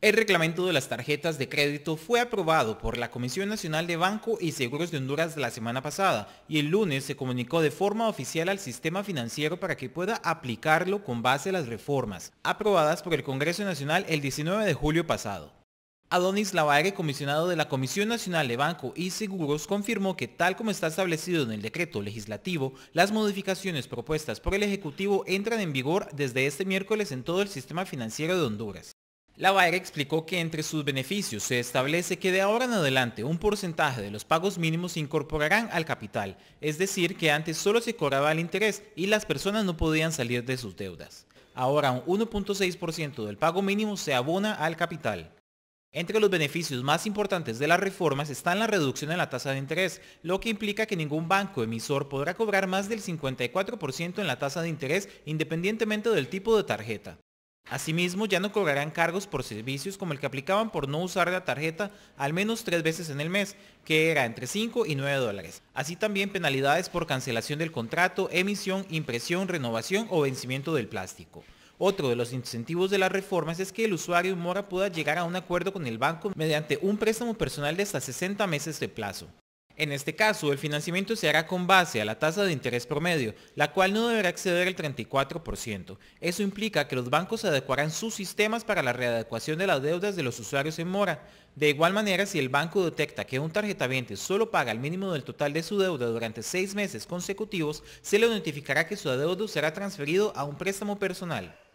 El reglamento de las tarjetas de crédito fue aprobado por la Comisión Nacional de Banco y Seguros de Honduras la semana pasada y el lunes se comunicó de forma oficial al sistema financiero para que pueda aplicarlo con base a las reformas aprobadas por el Congreso Nacional el 19 de julio pasado. Adonis Lavare, comisionado de la Comisión Nacional de Banco y Seguros, confirmó que tal como está establecido en el decreto legislativo, las modificaciones propuestas por el Ejecutivo entran en vigor desde este miércoles en todo el sistema financiero de Honduras. La Bayer explicó que entre sus beneficios se establece que de ahora en adelante un porcentaje de los pagos mínimos se incorporarán al capital, es decir, que antes solo se cobraba el interés y las personas no podían salir de sus deudas. Ahora un 1.6% del pago mínimo se abona al capital. Entre los beneficios más importantes de las reformas está la reducción en la tasa de interés, lo que implica que ningún banco emisor podrá cobrar más del 54% en la tasa de interés independientemente del tipo de tarjeta. Asimismo, ya no cobrarán cargos por servicios como el que aplicaban por no usar la tarjeta al menos tres veces en el mes, que era entre 5 y 9 dólares. Así también penalidades por cancelación del contrato, emisión, impresión, renovación o vencimiento del plástico. Otro de los incentivos de las reformas es que el usuario Mora pueda llegar a un acuerdo con el banco mediante un préstamo personal de hasta 60 meses de plazo. En este caso, el financiamiento se hará con base a la tasa de interés promedio, la cual no deberá exceder el 34%. Eso implica que los bancos adecuarán sus sistemas para la readecuación de las deudas de los usuarios en mora. De igual manera, si el banco detecta que un tarjetaviente solo paga el mínimo del total de su deuda durante seis meses consecutivos, se le notificará que su adeudo será transferido a un préstamo personal.